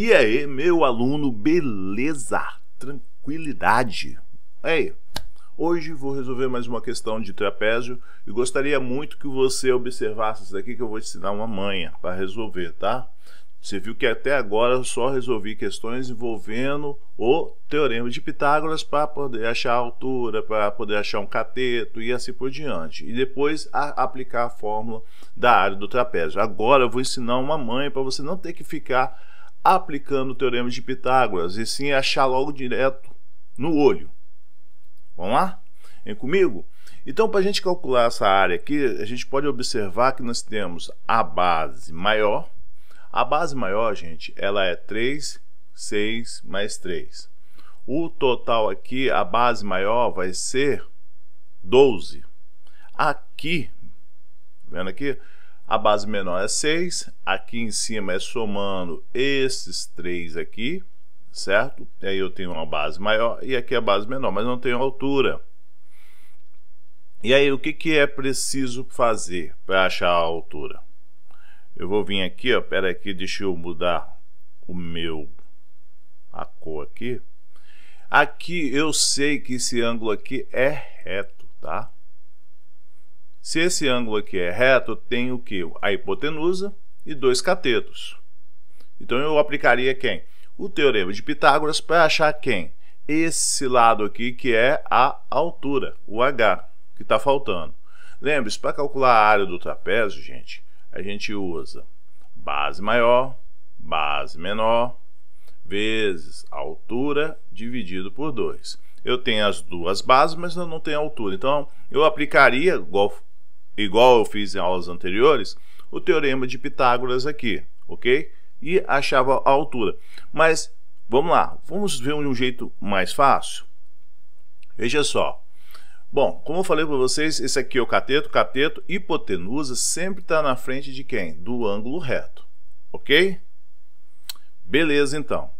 E aí, meu aluno, beleza? Tranquilidade. Ei, hoje vou resolver mais uma questão de trapézio e gostaria muito que você observasse isso daqui que eu vou te ensinar uma manha para resolver, tá? Você viu que até agora eu só resolvi questões envolvendo o teorema de Pitágoras para poder achar a altura, para poder achar um cateto e assim por diante. E depois a aplicar a fórmula da área do trapézio. Agora eu vou ensinar uma manha para você não ter que ficar aplicando o teorema de Pitágoras, e sim achar logo direto no olho. Vamos lá? Vem comigo? Então, para a gente calcular essa área aqui, a gente pode observar que nós temos a base maior. A base maior, gente, ela é 3, 6 mais 3. O total aqui, a base maior, vai ser 12. Aqui, vendo aqui, a base menor é 6. Aqui em cima é somando esses três aqui, certo? E aí eu tenho uma base maior e aqui a base menor, mas não tenho altura. E aí, o que, que é preciso fazer para achar a altura? Eu vou vir aqui, ó, pera aqui, deixa eu mudar o meu a cor aqui. Aqui eu sei que esse ângulo aqui é reto, tá? Se esse ângulo aqui é reto, eu tenho o que? A hipotenusa e dois catetos. Então eu aplicaria quem? O teorema de Pitágoras para achar quem? Esse lado aqui que é a altura, o H, que está faltando. Lembre-se, para calcular a área do trapézio, gente, a gente usa base maior, base menor, vezes altura dividido por 2. Eu tenho as duas bases, mas eu não tenho altura. Então, eu aplicaria, igual igual eu fiz em aulas anteriores, o teorema de Pitágoras aqui, ok? E achava a altura. Mas vamos lá, vamos ver de um jeito mais fácil? Veja só. Bom, como eu falei para vocês, esse aqui é o cateto, cateto, hipotenusa sempre está na frente de quem? Do ângulo reto, ok? Beleza, então.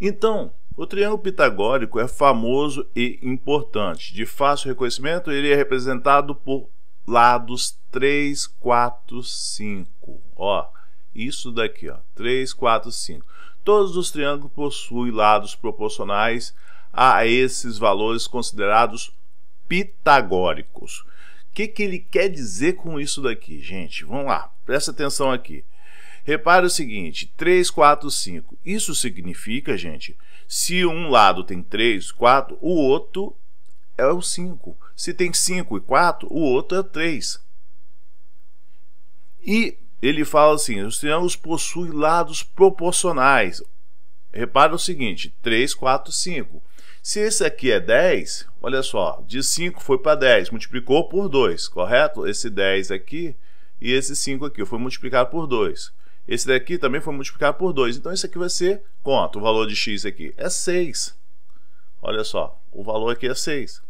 Então, o triângulo pitagórico é famoso e importante. De fácil reconhecimento, ele é representado por lados 3, 4, 5. Ó, isso daqui, ó, 3, 4, 5. Todos os triângulos possuem lados proporcionais a esses valores considerados pitagóricos. O que, que ele quer dizer com isso daqui, gente? Vamos lá, presta atenção aqui. Repare o seguinte: 3, 4, 5. Isso significa, gente, se um lado tem 3, 4, o outro é o 5. Se tem 5 e 4, o outro é 3. E ele fala assim: os triângulos possuem lados proporcionais. Repara o seguinte: 3, 4, 5. Se esse aqui é 10, olha só, de 5 foi para 10, multiplicou por 2, correto? Esse 10 aqui e esse 5 aqui foi multiplicado por 2. Esse daqui também foi multiplicado por 2. Então, isso aqui vai ser quanto? O valor de x aqui é 6. Olha só, o valor aqui é 6.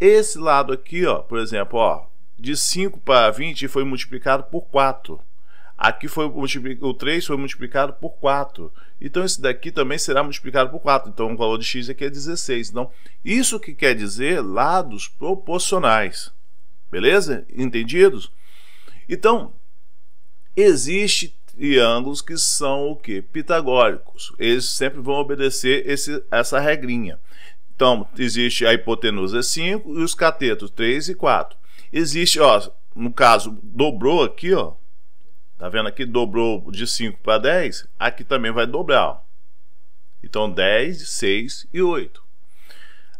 Esse lado aqui, ó, por exemplo, ó, de 5 para 20 foi multiplicado por 4. Aqui foi o 3 foi multiplicado por 4. Então, esse daqui também será multiplicado por 4. Então, o valor de x aqui é 16. Então, isso que quer dizer lados proporcionais. Beleza? Entendidos? Então, existem triângulos que são o que? Pitagóricos. Eles sempre vão obedecer esse, essa regrinha. Então, existe a hipotenusa 5 e os catetos 3 e 4. Existe, ó, no caso, dobrou aqui, ó. Tá vendo aqui? Dobrou de 5 para 10. Aqui também vai dobrar, ó. Então, 10, 6 e 8.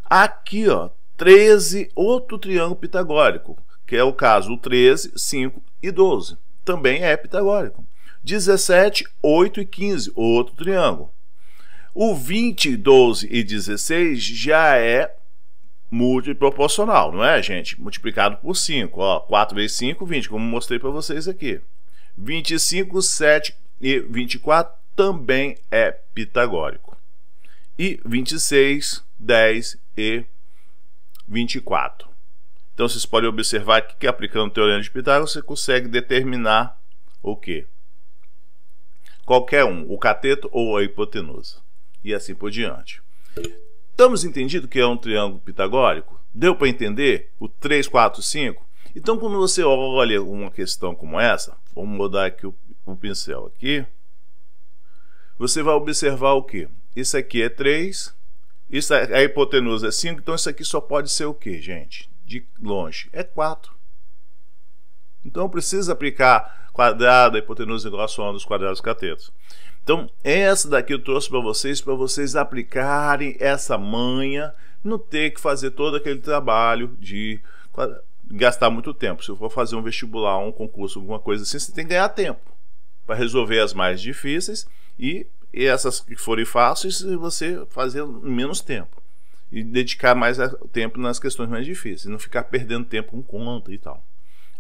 Aqui, ó, 13, outro triângulo pitagórico, que é o caso 13, 5 e 12. Também é pitagórico. 17, 8 e 15, outro triângulo. O 20, 12 e 16 já é multiproporcional, não é, gente? Multiplicado por 5, ó, 4 vezes 5, 20, como mostrei para vocês aqui. 25, 7 e 24 também é pitagórico. E 26, 10 e 24. Então vocês podem observar que aplicando o teorema de Pitágoras você consegue determinar o quê? Qualquer um, o cateto ou a hipotenusa e assim por diante. Estamos entendido que é um triângulo pitagórico? Deu para entender o 3, 4, 5? Então, quando você olha uma questão como essa, vamos mudar aqui o, o pincel aqui, você vai observar o que? Isso aqui é 3, isso é, a hipotenusa é 5, então isso aqui só pode ser o que, gente? De longe, é 4. Então precisa aplicar quadrado, hipotenusa igual a soma dos quadrados catetos. Então, essa daqui eu trouxe para vocês, para vocês aplicarem essa manha, não ter que fazer todo aquele trabalho de gastar muito tempo. Se eu for fazer um vestibular, um concurso, alguma coisa assim, você tem que ganhar tempo para resolver as mais difíceis e, essas que forem fáceis, você fazer menos tempo e dedicar mais tempo nas questões mais difíceis, não ficar perdendo tempo com conta e tal.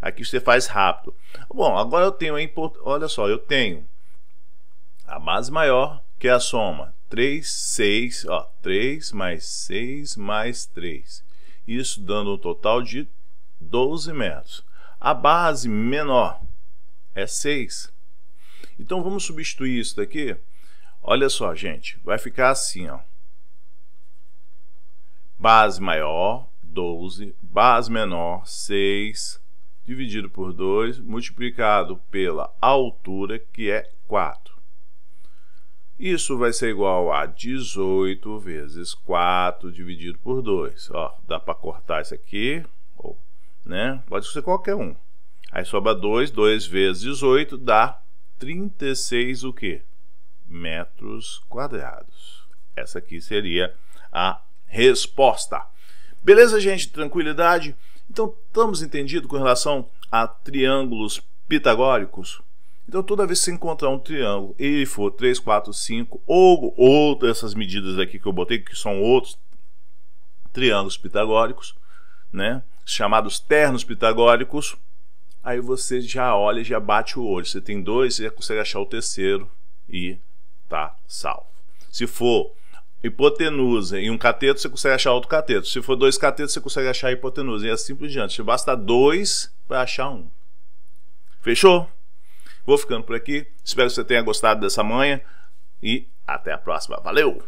Aqui você faz rápido. Bom, agora eu tenho a import... olha só, eu tenho a base maior, que a soma 3, 6, ó, 3 mais 6 mais 3. Isso dando um total de 12 metros. A base menor é 6. Então vamos substituir isso daqui. Olha só, gente, vai ficar assim, ó. Base maior, 12, base menor, 6, dividido por 2, multiplicado pela altura, que é 4. Isso vai ser igual a 18 vezes 4 dividido por 2. Ó, dá para cortar isso aqui, né? Pode ser qualquer um. Aí sobra 2, 2 vezes 18 dá 36 o quê? Metros quadrados. Essa aqui seria a resposta. Beleza, gente? Tranquilidade? Então, estamos entendidos com relação a triângulos pitagóricos? Então, toda vez que você encontrar um triângulo e for 3, 4, 5 ou outras essas medidas aqui que eu botei, que são outros triângulos pitagóricos, né? chamados ternos pitagóricos, aí você já olha, já bate o olho. Você tem dois, você já consegue achar o terceiro e tá salvo. Se for hipotenusa em um cateto, você consegue achar outro cateto. Se for dois catetos, você consegue achar hipotenusa e assim por diante. Basta dois para achar um. Fechou? Vou ficando por aqui. Espero que você tenha gostado dessa manhã e até a próxima. Valeu!